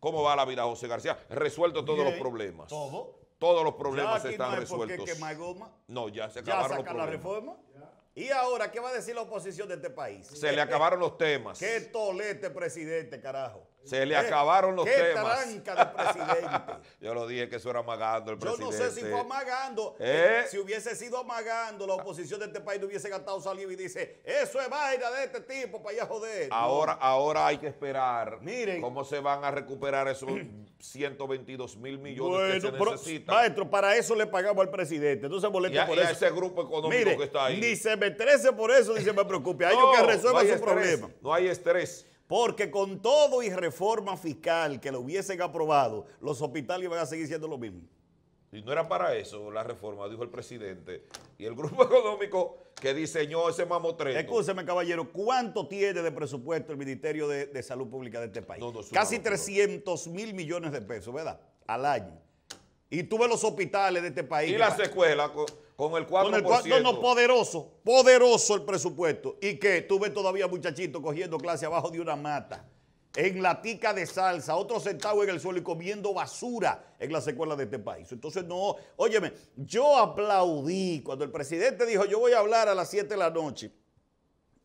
¿Cómo va la vida, José García? Resuelto todos los problemas. ¿Todo? Todos los problemas ya están no resueltos. Que goma. No, ya se acabaron los problemas. la reforma? ¿Y ahora qué va a decir la oposición de este país? Se le acabaron los temas. Qué tolete, presidente, carajo. Se le eh, acabaron los ¿Qué temas. presidente. Yo lo dije que eso era amagando el presidente. Yo no sé si fue amagando ¿Eh? Eh, Si hubiese sido amagando la oposición de este país no hubiese gastado saliva y dice, eso es vaina de este tipo para joder. Ahora, ahora hay que esperar Miren, cómo se van a recuperar esos 122 mil millones que se necesitan. Maestro, para eso le pagamos al presidente. Entonces se por ese grupo económico que está ahí. Ni se me estrese por eso, ni se me preocupe. Hay que resuelvan su problema. No hay estrés. Porque con todo y reforma fiscal que lo hubiesen aprobado, los hospitales iban a seguir siendo lo mismo. Y no era para eso la reforma, dijo el presidente. Y el grupo económico que diseñó ese mamotreto. Escúcheme, caballero, ¿cuánto tiene de presupuesto el Ministerio de, Salud Pública de este país? Casi 300 mil millones de pesos, ¿verdad? Al año. Y tú ves los hospitales de este país. Y las escuelas. Con el 4%. Con el no, no, poderoso, poderoso el presupuesto. Y que tuve todavía muchachito, cogiendo clase abajo de una mata, en la tica de salsa, otro sentado en el suelo y comiendo basura en las escuelas de este país. Entonces, no, óyeme, yo aplaudí cuando el presidente dijo, yo voy a hablar a las 7 de la noche.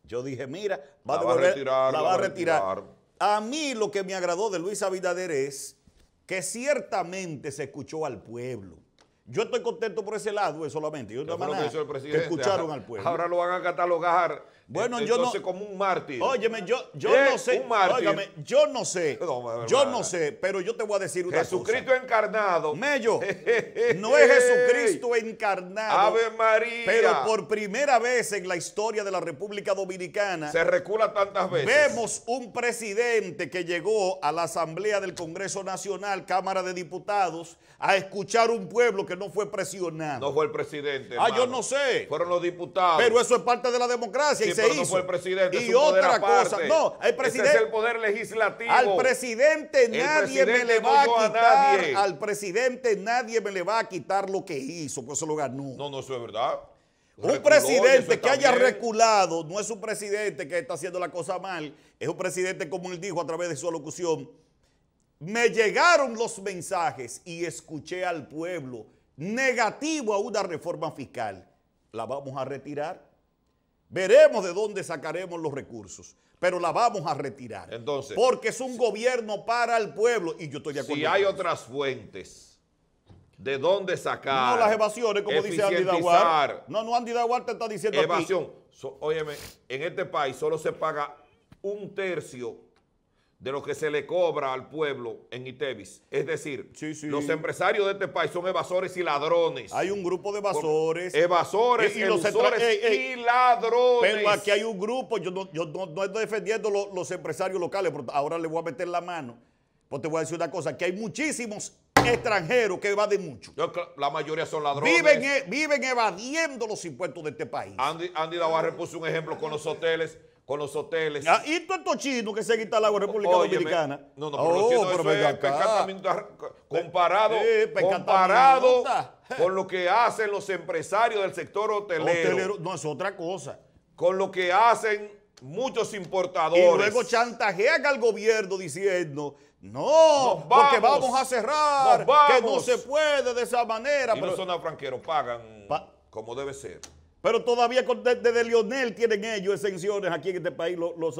Yo dije, mira, va, a, retirar, va a A mí lo que me agradó de Luis Abinader es que ciertamente se escuchó al pueblo. Yo estoy contento por ese lado, eh, solamente. Yo manera, que, escucharon al pueblo. Ahora lo van a catalogar eh, bueno, yo no, como un mártir. Óyeme, yo, yo no sé. yo no sé. yo no sé, pero yo te voy a decir una cosa. Jesucristo encarnado. Mello, no es Jesucristo encarnado. Ave María. Pero por primera vez en la historia de la República Dominicana. Se recula tantas veces. Vemos un presidente que llegó a la Asamblea del Congreso Nacional, Cámara de Diputados, a escuchar un pueblo que no fue presionado. No fue el presidente. Ah, yo no sé. Fueron los diputados. Pero eso es parte de la democracia y se hizo. No fue el presidente. Y otra cosa, no, el presidente. el poder legislativo. Al presidente nadie me le va a quitar. al presidente nadie me le va a quitar lo que hizo, por eso lo ganó. No, no, eso es verdad. un presidente que haya reculado no es un presidente que está haciendo la cosa mal, es un presidente, como él dijo a través de su alocución, me llegaron los mensajes y escuché al pueblo negativo a una reforma fiscal, la vamos a retirar. Veremos de dónde sacaremos los recursos, pero la vamos a retirar. Entonces, porque es un gobierno para el pueblo y yo estoy de acuerdo. Si hay otras fuentes, ¿de dónde sacar? No las evasiones, como dice Andy Daguar. No, no, Andy Daguar te está diciendo Evasión. Aquí. óyeme, en este país solo se paga un tercio de lo que se le cobra al pueblo en Itevis. Es decir, los empresarios de este país son evasores y ladrones. Hay un grupo de evasores. Evasores, y, los ladrones. Pero aquí hay un grupo, yo no, estoy defendiendo los, empresarios locales, ahora le voy a meter la mano. Porque te voy a decir una cosa, que hay muchísimos extranjeros que evaden mucho. La mayoría son ladrones. E-, viven, evadiendo los impuestos de este país. Andy, Andy puso un ejemplo con los hoteles con los hoteles. Ah, y todo estos chinos que se quita la República Dominicana. no, no, oh, comparado, con lo que hacen los empresarios del sector hotelero. No, es otra cosa. Con lo que hacen muchos importadores. Y luego chantajean al gobierno diciendo no, porque vamos a cerrar, que no se puede de esa manera. Y los zonas franqueros pagan como debe ser. Pero todavía desde Lionel tienen ellos exenciones aquí en este país, los, los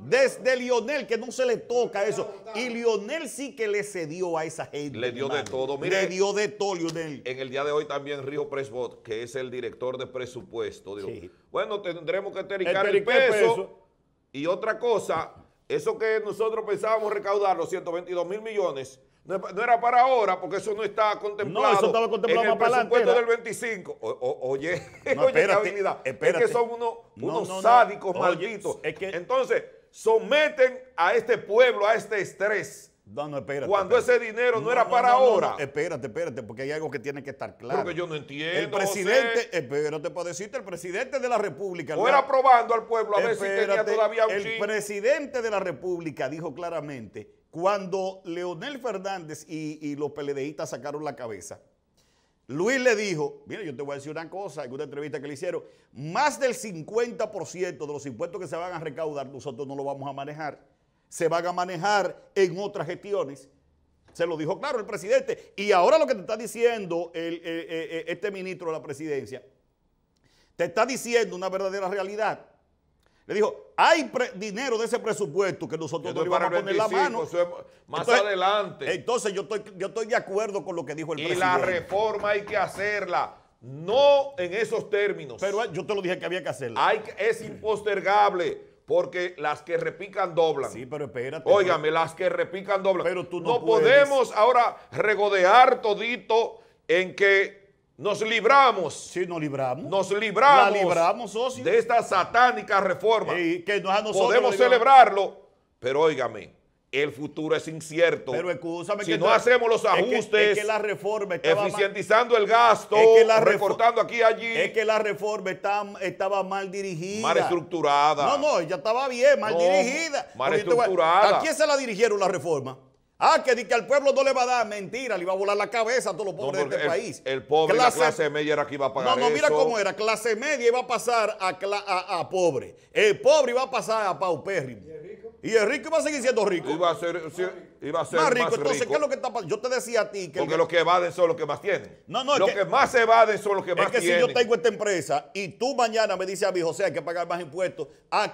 Desde Lionel, que no se le toca eso. Y Lionel sí que le cedió a esa gente. Le dio de todo. Mire, le dio de todo, Lionel. En el día de hoy también Río Presbot, que es el director de presupuesto, bueno, tendremos que tericar el, peso. Y otra cosa, eso que nosotros pensábamos recaudar, los 122 mil millones, no, era para ahora, porque eso no estaba contemplado. No, eso estaba contemplado en el más del 25. oye, oye Es que son unos, unos sádicos malditos. Entonces, someten a este pueblo a este estrés. No, no, espérate. Cuando ese dinero no, era para ahora. espérate, espérate, porque hay algo que tiene que estar claro. Porque yo no entiendo. El presidente, no te puedo decirte, el presidente de la República. no era probando al pueblo a ver si tenía todavía un El presidente de la República dijo claramente cuando Leonel Fernández y, los PLDistas sacaron la cabeza, Luis le dijo, mira, yo te voy a decir una cosa, en una entrevista que le hicieron, más del 50% de los impuestos que se van a recaudar nosotros no lo vamos a manejar, se van a manejar en otras gestiones. Se lo dijo claro el presidente. Y ahora lo que te está diciendo eh, eh, eh, este ministro de la presidencia, te está diciendo una verdadera realidad. Le dijo, hay dinero de ese presupuesto que nosotros no vamos a poner la mano. más adelante. Entonces yo estoy, yo estoy de acuerdo con lo que dijo el presidente. Y la reforma hay que hacerla. No en esos términos. Pero ah, yo te lo dije que había que hacerla. es impostergable. Porque las que repican doblan. Sí, pero espérate. Óigame, las que repican doblan. no podemos ahora regodear todito en que nos libramos. Sí, nos libramos. Nos libramos. libramos, De esta satánica reforma. que a Podemos celebrarlo, pero óigame, el futuro es incierto. Pero escúchame si no hacemos los ajustes, es que, la reforma eficientizando el gasto, que la recortando aquí allí. Es que la reforma estaba mal dirigida. Mal estructurada. No, no, ya estaba bien, mal dirigida. Mal estructurada. ¿A quién se la dirigieron la reforma? Ah, que, di que al pueblo no le va a dar. Mentira, le va a volar la cabeza a todos los pobres de este país. El pobre, la clase media era que iba a pagar. No, no, mira cómo era. Clase media iba a pasar a, pobre. El pobre iba a pasar a paupérrimo. ¿Y el rico? Y el rico iba a seguir siendo rico. Iba a ser, más rico. Entonces, ¿qué es lo que está pasando? Yo te decía a ti que. Porque los que evaden son los que más tienen. No, no, Los que, más se evaden son los que más tienen. Es que si yo tengo esta empresa y tú mañana me dices a mi José, hay que pagar más impuestos,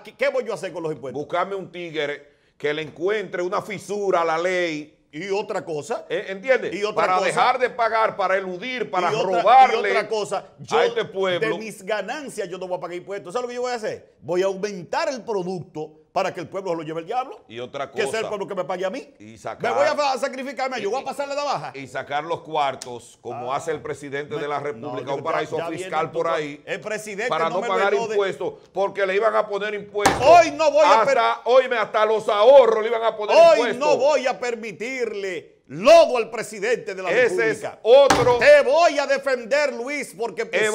qué, ¿qué voy yo a hacer con los impuestos? Buscarme un tigre que le encuentre una fisura a la ley. Y otra cosa. ¿E, ¿Entiendes? Y para dejar de pagar, para eludir, para robarle. Y otra cosa. Yo, a este pueblo. De mis ganancias yo no voy a pagar impuestos. ¿Sabes lo que yo voy a hacer? Voy a aumentar el producto para que el pueblo lo lleve el diablo. Y otra cosa. Que es el pueblo que me pague a mí. me voy a sacrificarme, yo voy a pasarle la baja. Y sacar los cuartos, como ah. hace el presidente de la República, un paraíso fiscal por ahí. El presidente Para no, pagar impuestos, porque le iban a poner impuestos. Hoy no voy hasta, Hoy me hasta los ahorros le iban a poner impuestos. Hoy no voy a permitirle lodo al presidente de la República. otro. Te voy a defender, Luis, porque pusiste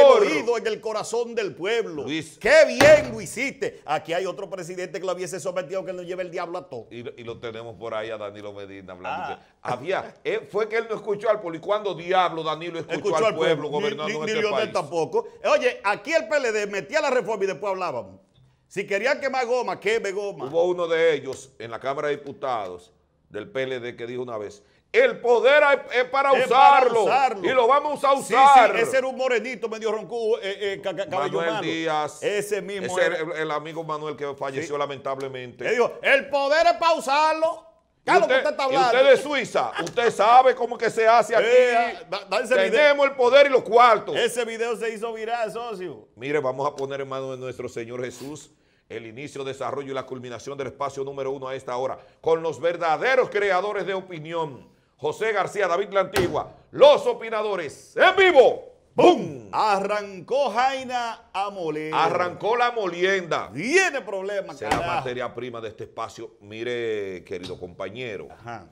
el oído en el corazón del pueblo. Luis. Qué bien lo hiciste. Aquí hay otro presidente que lo hubiese sometido que nos lleve el diablo a todo. Y, lo tenemos por ahí a Danilo Medina hablando. Ah. Había, eh, fue que él no escuchó al pueblo. ¿Y cuándo diablo Danilo escuchó, al, pueblo, gobernando ni, ni, este tampoco. Oye, aquí el PLD metía la reforma y después hablábamos. Si querían quemar goma, queme goma. Hubo uno de ellos en la Cámara de Diputados del PLD que dijo una vez, el poder es para, usarlo, y lo vamos a usar. Sí, ese era un morenito medio roncú, eh, eh, Manuel Ese mismo. El, amigo Manuel que falleció lamentablemente. Le dijo, el poder es para usarlo. Claro usted, que está hablando. Usted es Suiza, usted sabe cómo que se hace eh, aquí. Ah, Tenemos el poder y los cuartos. Ese video se hizo viral, socio. Mire, vamos a poner en manos de nuestro Señor Jesús el inicio, desarrollo y la culminación del espacio número uno a esta hora, con los verdaderos creadores de opinión. José García, David La Antigua, los opinadores en vivo. ¡Bum! Arrancó Jaina a moler. Arrancó la molienda. Tiene problemas, Será la materia prima de este espacio. Mire, querido compañero. Ajá.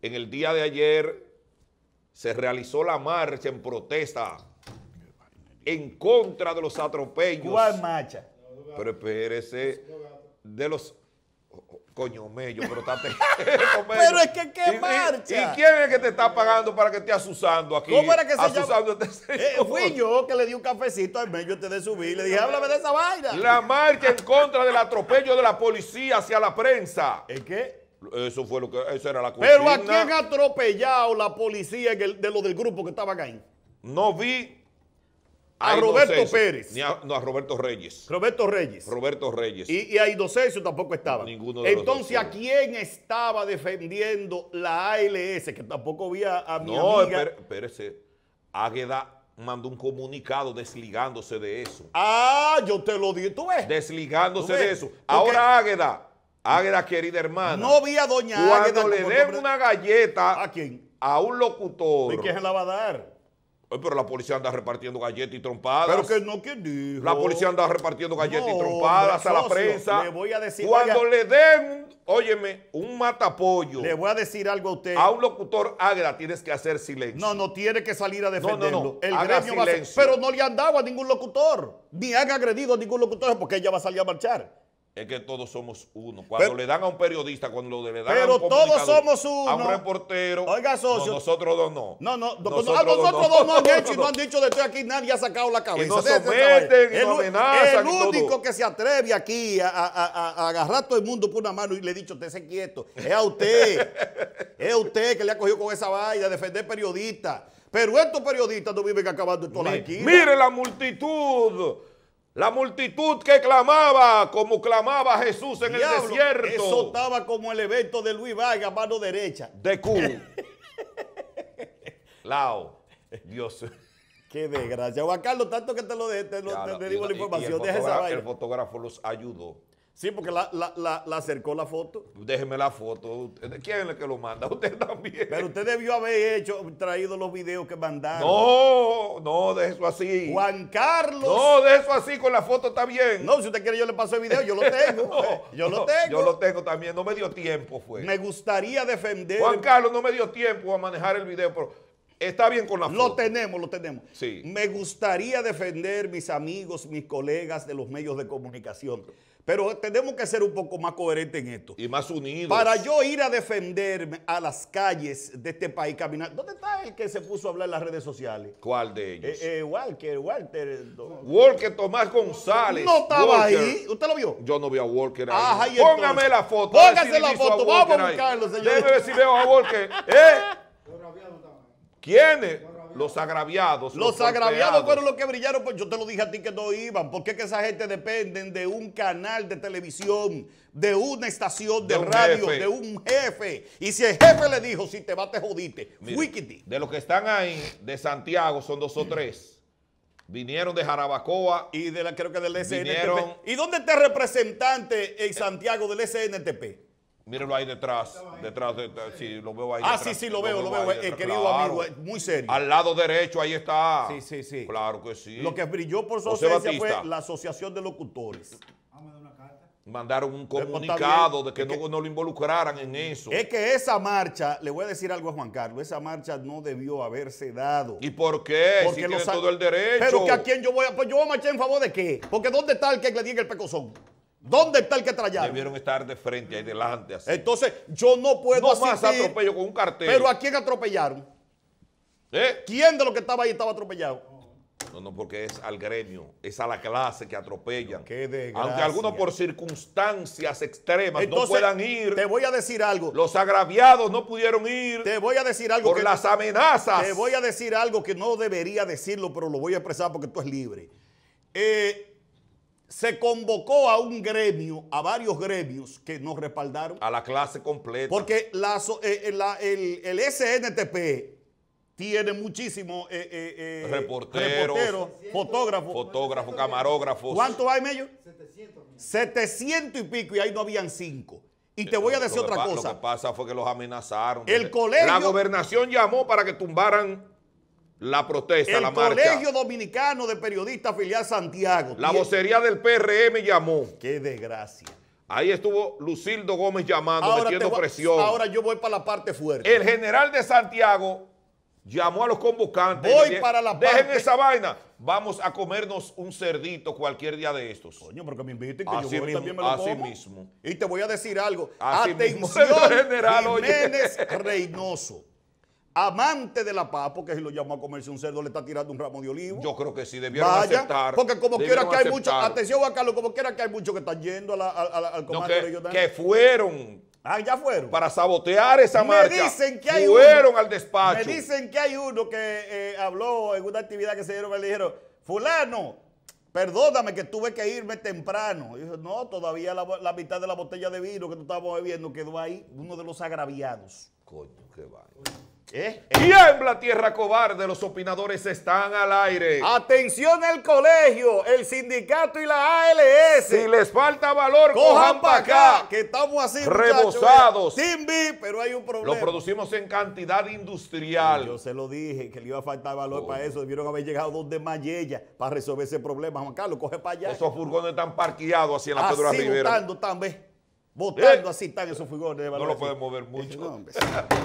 En el día de ayer se realizó la marcha en protesta en contra de los atropellos. ¿Cuál marcha? Pero espérese de los oh, oh, Coño, mello, pero está Pero es que qué marcha. ¿Y, quién es que te está pagando para que esté asusando aquí? ¿Cómo era que se este eh, fui yo que le di un cafecito al mello antes de subir. Le dije, háblame de esa vaina. La marcha en contra del atropello de la policía hacia la prensa. ¿Es qué? Eso fue lo que, esa era la cuestión. Pero ¿a quién ha atropellado la policía de lo del grupo que estaban ahí? No vi a Roberto Pérez. no, a Roberto Reyes. Roberto Reyes. Roberto Reyes. Y, y dos tampoco estaba. Ninguno de Entonces, ¿a quién estaba defendiendo la ALS? Que tampoco había a mi no, amiga. No, espérese. Eh, Águeda mandó un comunicado desligándose de eso. Ah, yo te lo dije, ¿tú ves? Desligándose de eso. Ahora Águeda, Águeda querida hermana. No vi a doña Águeda. Cuando le den una galleta. ¿A quién? A un locutor. ¿Y quién se la va a dar? Eh, pero la policía anda repartiendo galletas y trompadas. Pero que no, que dijo? La policía anda repartiendo galletas y trompadas a la prensa. Le voy a decir. Cuando le den, óyeme, un matapollo. Le voy a decir algo a usted. A un locutor agra tienes que hacer silencio. No, no tiene que salir a defenderlo. El gremio Pero no le han dado a ningún locutor. Ni han agredido a ningún locutor porque ella va a salir a marchar. Es que todos somos uno. Cuando le dan a un periodista, cuando le dan a un todos somos un reportero. Oiga, socio. nosotros dos no. No, no. Nosotros, dos, no han hecho y no han dicho de estoy aquí, nadie ha sacado la cabeza. Y nos someten, y El único que se atreve aquí a, agarrar todo el mundo por una mano y le he dicho, usted se quieto. Es a usted. es a usted que le ha cogido con esa vaina a defender periodistas. Pero estos periodistas no viven acabando en toda Mire la multitud la multitud que clamaba, como clamaba Jesús en el desierto. Eso estaba como el evento de Luis Vargas, mano derecha. De Q. Lao. Dios. Qué desgracia. Juan Carlos, tanto que te lo, de, te, digo la información. esa el fotógrafo los ayudó. Sí, porque la, la, la, acercó la foto. Déjeme la foto. ¿Quién es el que lo manda? Usted también. Pero usted debió haber hecho, traído los videos que mandaron. No, no, de eso así. Juan Carlos. No, de eso así, con la foto está bien. No, si usted quiere yo le paso el video, yo lo tengo. yo lo tengo. Yo lo tengo también, no me dio tiempo fue. Me gustaría defender. Juan Carlos no me dio tiempo a manejar el video, pero... Está bien con la foto. Lo tenemos, lo tenemos. Sí. Me gustaría defender mis amigos, mis colegas de los medios de comunicación. Pero tenemos que ser un poco más coherentes en esto. Y más unidos. Para yo ir a defenderme a las calles de este país, caminar. ¿Dónde está el que se puso a hablar en las redes sociales? ¿Cuál de eh, ellos? Eh, Walker, Walter. Walker Tomás González. No estaba ahí. ¿Usted lo vio? Yo no vi a Walker ahí. Póngame la foto. Póngase la foto. Vamos a buscarlo, señor. Déjeme si veo a Walker. ¿Eh? ¿Quiénes? Los agraviados. Los, agraviados fueron los que brillaron. Pues yo te lo dije a ti que no iban. porque que esa gente dependen de un canal de televisión, de una estación de, radio, de un jefe? Y si el jefe le dijo, si te vas, te jodiste. De los que están ahí, de Santiago, son dos o tres. Vinieron de Jarabacoa. Y de la, creo que del SNTP. ¿Y dónde está el representante en Santiago del SNTP? Mírenlo ahí detrás, detrás de, sí, lo veo ahí. Ah, sí, sí, lo veo, lo veo, querido amigo, eh, muy serio. Al lado derecho, ahí está. Sí, sí, sí. Claro que sí. Lo que brilló por su ausencia fue la Asociación de Locutores. Mandaron un eh, pues, comunicado de que, no, lo involucraran en eso. Es que esa marcha, le voy a decir algo a Juan Carlos, esa marcha no debió haberse dado. ¿Y por qué? Porque si tiene todo el derecho. Pero que a quién yo voy a, pues yo voy a marchar en favor de qué. Porque ¿dónde está el que le diga el pecozón? ¿Dónde está el que trallaron? Debieron estar de frente, ahí delante. Entonces, yo no puedo no más atropello con un cartel. Pero ¿a quién atropellaron? ¿Eh? ¿Quién de los que estaba ahí estaba atropellado? No, no, porque es al gremio, es a la clase que atropellan. Qué Aunque algunos por circunstancias extremas no puedan ir. Te voy a decir algo. Los agraviados no pudieron ir. Te voy a decir algo. Por las amenazas. Te voy a decir algo que no debería decirlo, pero lo voy a expresar porque tú es libre. Eh, se convocó a un gremio, a varios gremios que nos respaldaron. A la clase completa. Porque eh, eh, el, SNTP tiene muchísimos eh, reporteros, fotógrafos. Fotógrafos, camarógrafos. ¿Cuánto hay, medio 700. 700 y pico y ahí no habían cinco. Y te voy a decir otra cosa. Lo que pasa fue que los amenazaron. El colegio. La gobernación llamó para que tumbaran la protesta, la marcha. El Colegio Dominicano de Periodistas Filial Santiago. La vocería del PRM llamó. Qué desgracia. Ahí estuvo Lucildo Gómez llamando, metiendo presión. Ahora yo voy para la parte fuerte. El general de Santiago llamó a los convocantes. Voy para la Dejen esa vaina. Vamos a comernos un cerdito cualquier día de estos. Coño, porque me inviten, que yo también me lo Así mismo. Y te voy a decir algo. Atención, general, Jiménez Reynoso amante de la paz, porque si lo llamó a comerse un cerdo le está tirando un ramo de olivo. Yo creo que sí, debieron Vaya, Porque como quiera que hay muchos, atención Juan Carlos, como quiera que hay muchos que están yendo a al comando de que, Que fueron. Ah, ya fueron. Para sabotear esa me Dicen que hay fueron al despacho. Me dicen que hay uno que eh, habló en una actividad que se dieron, me dijeron, fulano, perdóname que tuve que irme temprano. Y no, todavía la, mitad de la botella de vino que tú estabas bebiendo quedó ahí, uno de los agraviados. Coño, qué vaina. Tiembla tierra cobarde, los opinadores están al aire. Atención el colegio, el sindicato y la ALS. Si les falta valor, cojan, para acá. Que estamos así, Rebosados. Timbi, pero hay un problema. Lo producimos en cantidad industrial. Yo se lo dije, que le iba a faltar valor para oh. eso. Debieron haber llegado dos de Mayella para resolver ese problema. Juan Carlos, coge para allá. Esos furgones están parqueados así en la así Pedro Rivera. votando también. Votando ¿Eh? así están esos furgones. De no lo pueden mover mucho.